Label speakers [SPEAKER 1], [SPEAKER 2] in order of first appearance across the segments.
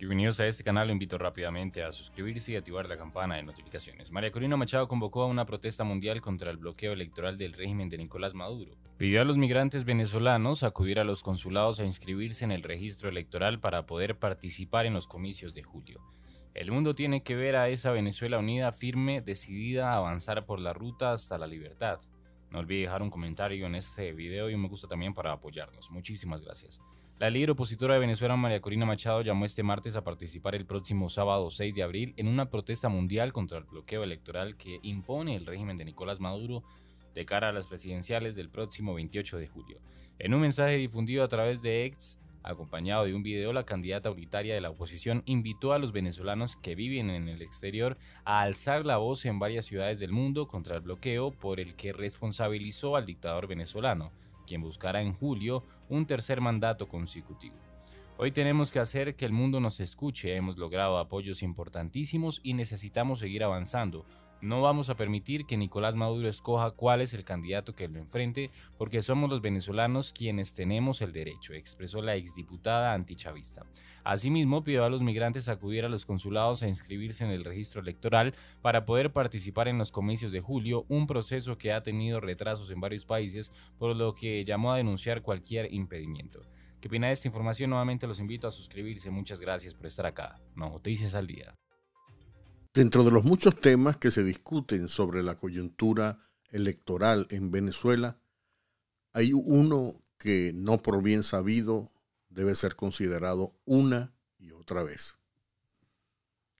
[SPEAKER 1] Bienvenidos a este canal, lo invito rápidamente a suscribirse y activar la campana de notificaciones. María Corina Machado convocó a una protesta mundial contra el bloqueo electoral del régimen de Nicolás Maduro. Pidió a los migrantes venezolanos acudir a los consulados a inscribirse en el registro electoral para poder participar en los comicios de julio. El mundo tiene que ver a esa Venezuela unida, firme, decidida a avanzar por la ruta hasta la libertad. No olvide dejar un comentario en este video y un me gusta también para apoyarnos. Muchísimas gracias. La líder opositora de Venezuela, María Corina Machado, llamó este martes a participar el próximo sábado 6 de abril en una protesta mundial contra el bloqueo electoral que impone el régimen de Nicolás Maduro de cara a las presidenciales del próximo 28 de julio. En un mensaje difundido a través de X, acompañado de un video, la candidata unitaria de la oposición invitó a los venezolanos que viven en el exterior a alzar la voz en varias ciudades del mundo contra el bloqueo por el que responsabilizó al dictador venezolano, quien buscará en julio un tercer mandato consecutivo. Hoy tenemos que hacer que el mundo nos escuche, hemos logrado apoyos importantísimos y necesitamos seguir avanzando no vamos a permitir que Nicolás Maduro escoja cuál es el candidato que lo enfrente, porque somos los venezolanos quienes tenemos el derecho, expresó la exdiputada antichavista. Asimismo, pidió a los migrantes acudir a los consulados a inscribirse en el registro electoral para poder participar en los comicios de julio, un proceso que ha tenido retrasos en varios países, por lo que llamó a denunciar cualquier impedimento. ¿Qué opina de esta información? Nuevamente los invito a suscribirse. Muchas gracias por estar acá. Noticias al día.
[SPEAKER 2] Dentro de los muchos temas que se discuten sobre la coyuntura electoral en Venezuela, hay uno que no por bien sabido debe ser considerado una y otra vez.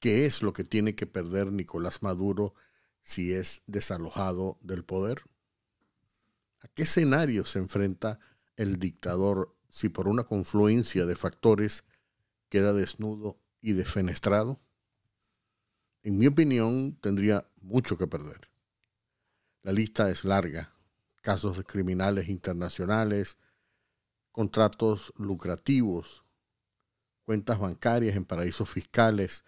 [SPEAKER 2] ¿Qué es lo que tiene que perder Nicolás Maduro si es desalojado del poder? ¿A qué escenario se enfrenta el dictador si por una confluencia de factores queda desnudo y defenestrado? en mi opinión, tendría mucho que perder. La lista es larga. Casos de criminales internacionales, contratos lucrativos, cuentas bancarias en paraísos fiscales,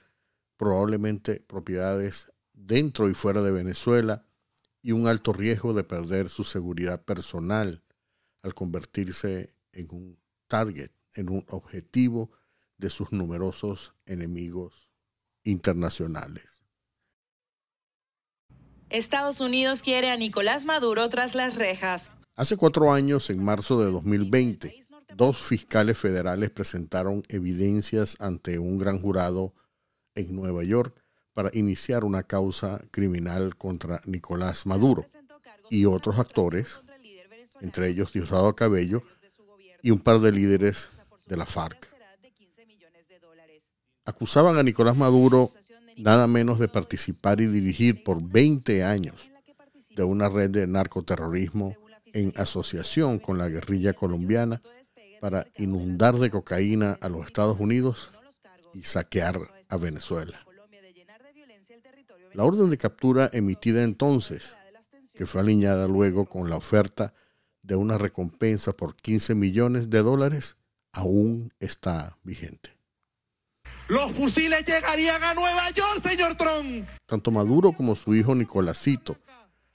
[SPEAKER 2] probablemente propiedades dentro y fuera de Venezuela y un alto riesgo de perder su seguridad personal al convertirse en un target, en un objetivo de sus numerosos enemigos internacionales. Estados Unidos quiere a Nicolás Maduro tras las rejas. Hace cuatro años, en marzo de 2020, dos fiscales federales presentaron evidencias ante un gran jurado en Nueva York para iniciar una causa criminal contra Nicolás Maduro y otros actores, entre ellos Diosdado Cabello y un par de líderes de la FARC acusaban a Nicolás Maduro nada menos de participar y dirigir por 20 años de una red de narcoterrorismo en asociación con la guerrilla colombiana para inundar de cocaína a los Estados Unidos y saquear a Venezuela. La orden de captura emitida entonces, que fue alineada luego con la oferta de una recompensa por 15 millones de dólares, aún está vigente. Los fusiles llegarían a Nueva York, señor Trump. Tanto Maduro como su hijo Nicolásito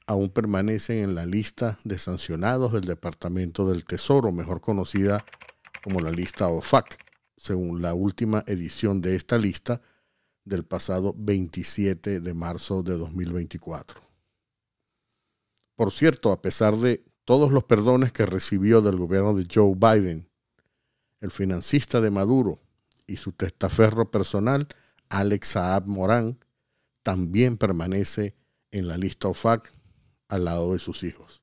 [SPEAKER 2] aún permanecen en la lista de sancionados del Departamento del Tesoro, mejor conocida como la lista OFAC, según la última edición de esta lista del pasado 27 de marzo de 2024. Por cierto, a pesar de todos los perdones que recibió del gobierno de Joe Biden, el financista de Maduro, y su testaferro personal, Alex Saab Morán, también permanece en la lista OFAC al lado de sus hijos.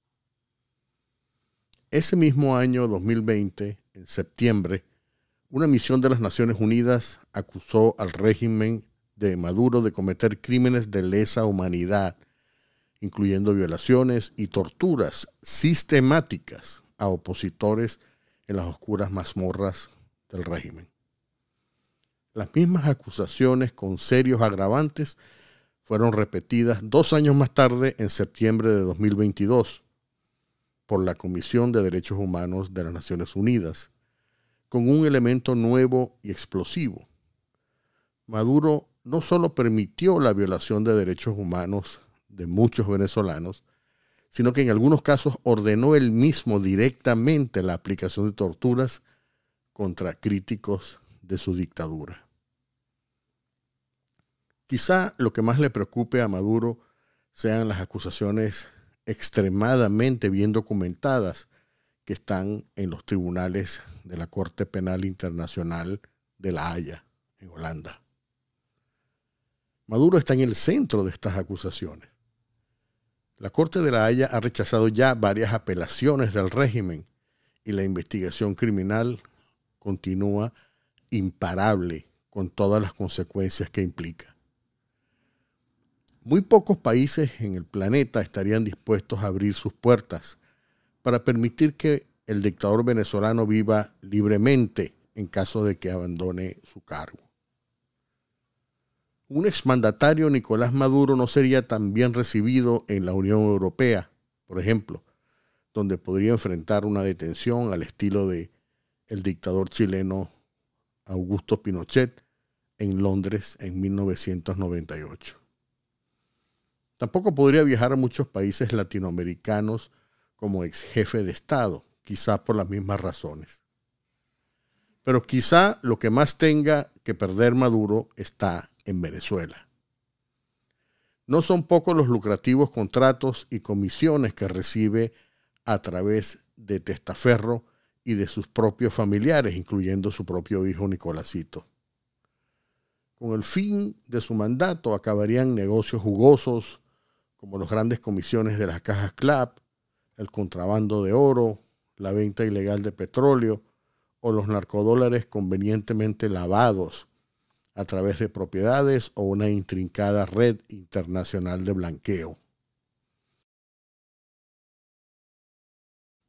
[SPEAKER 2] Ese mismo año 2020, en septiembre, una misión de las Naciones Unidas acusó al régimen de Maduro de cometer crímenes de lesa humanidad, incluyendo violaciones y torturas sistemáticas a opositores en las oscuras mazmorras del régimen. Las mismas acusaciones con serios agravantes fueron repetidas dos años más tarde, en septiembre de 2022, por la Comisión de Derechos Humanos de las Naciones Unidas, con un elemento nuevo y explosivo. Maduro no solo permitió la violación de derechos humanos de muchos venezolanos, sino que en algunos casos ordenó él mismo directamente la aplicación de torturas contra críticos de su dictadura. Quizá lo que más le preocupe a Maduro sean las acusaciones extremadamente bien documentadas que están en los tribunales de la Corte Penal Internacional de La Haya, en Holanda. Maduro está en el centro de estas acusaciones. La Corte de La Haya ha rechazado ya varias apelaciones del régimen y la investigación criminal continúa imparable con todas las consecuencias que implica. Muy pocos países en el planeta estarían dispuestos a abrir sus puertas para permitir que el dictador venezolano viva libremente en caso de que abandone su cargo. Un exmandatario Nicolás Maduro no sería tan bien recibido en la Unión Europea, por ejemplo, donde podría enfrentar una detención al estilo de el dictador chileno Augusto Pinochet en Londres en 1998. Tampoco podría viajar a muchos países latinoamericanos como ex jefe de Estado, quizá por las mismas razones. Pero quizá lo que más tenga que perder Maduro está en Venezuela. No son pocos los lucrativos contratos y comisiones que recibe a través de Testaferro y de sus propios familiares, incluyendo su propio hijo Nicolásito. Con el fin de su mandato acabarían negocios jugosos como las grandes comisiones de las cajas CLAP, el contrabando de oro, la venta ilegal de petróleo o los narcodólares convenientemente lavados a través de propiedades o una intrincada red internacional de blanqueo.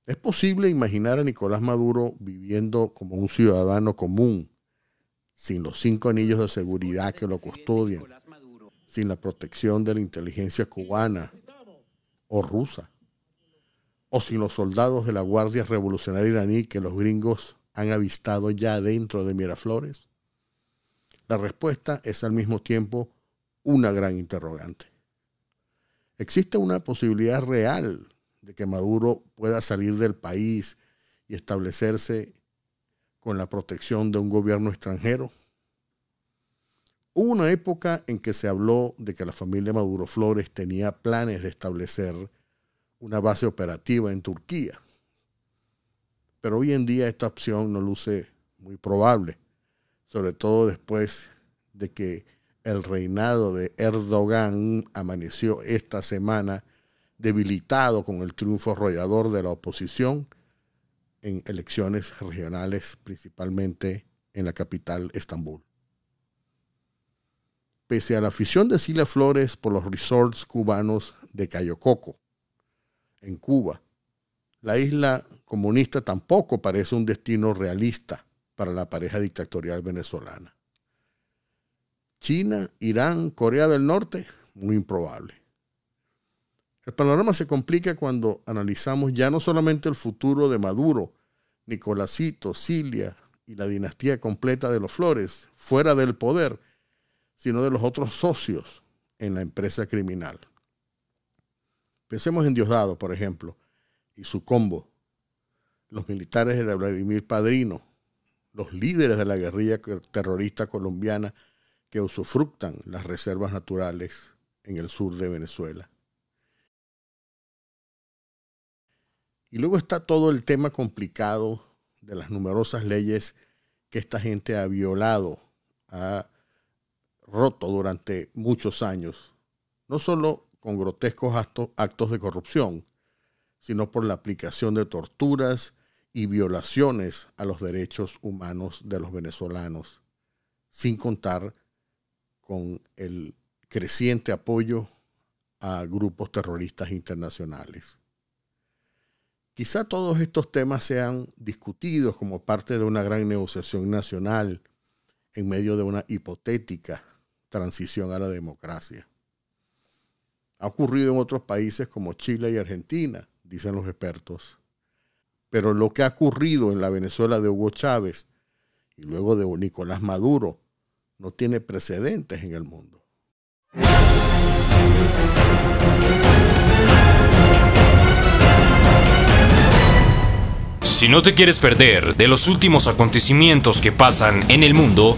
[SPEAKER 2] Es posible imaginar a Nicolás Maduro viviendo como un ciudadano común, sin los cinco anillos de seguridad que lo custodian, sin la protección de la inteligencia cubana o rusa, o sin los soldados de la Guardia Revolucionaria iraní que los gringos han avistado ya dentro de Miraflores? La respuesta es al mismo tiempo una gran interrogante. ¿Existe una posibilidad real de que Maduro pueda salir del país y establecerse con la protección de un gobierno extranjero? Hubo una época en que se habló de que la familia Maduro Flores tenía planes de establecer una base operativa en Turquía. Pero hoy en día esta opción no luce muy probable, sobre todo después de que el reinado de Erdogan amaneció esta semana debilitado con el triunfo arrollador de la oposición en elecciones regionales, principalmente en la capital Estambul pese a la afición de Sila Flores por los resorts cubanos de Cayo Coco, en Cuba. La isla comunista tampoco parece un destino realista para la pareja dictatorial venezolana. China, Irán, Corea del Norte, muy improbable. El panorama se complica cuando analizamos ya no solamente el futuro de Maduro, Nicolásito, Cilia y la dinastía completa de los Flores, fuera del poder, sino de los otros socios en la empresa criminal. Pensemos en Diosdado, por ejemplo, y su combo, los militares de Vladimir Padrino, los líderes de la guerrilla terrorista colombiana que usufructan las reservas naturales en el sur de Venezuela. Y luego está todo el tema complicado de las numerosas leyes que esta gente ha violado, roto durante muchos años, no solo con grotescos actos, de corrupción, sino por la aplicación de torturas y violaciones a los derechos humanos de los venezolanos, sin contar con el creciente apoyo a grupos terroristas internacionales. Quizá todos estos temas sean discutidos como parte de una gran negociación nacional en medio de una hipotética transición a la democracia. Ha ocurrido en otros países como Chile y Argentina, dicen los expertos. Pero lo que ha ocurrido en la Venezuela de Hugo Chávez y luego de Nicolás Maduro no tiene precedentes en el mundo.
[SPEAKER 1] Si no te quieres perder de los últimos acontecimientos que pasan en el mundo,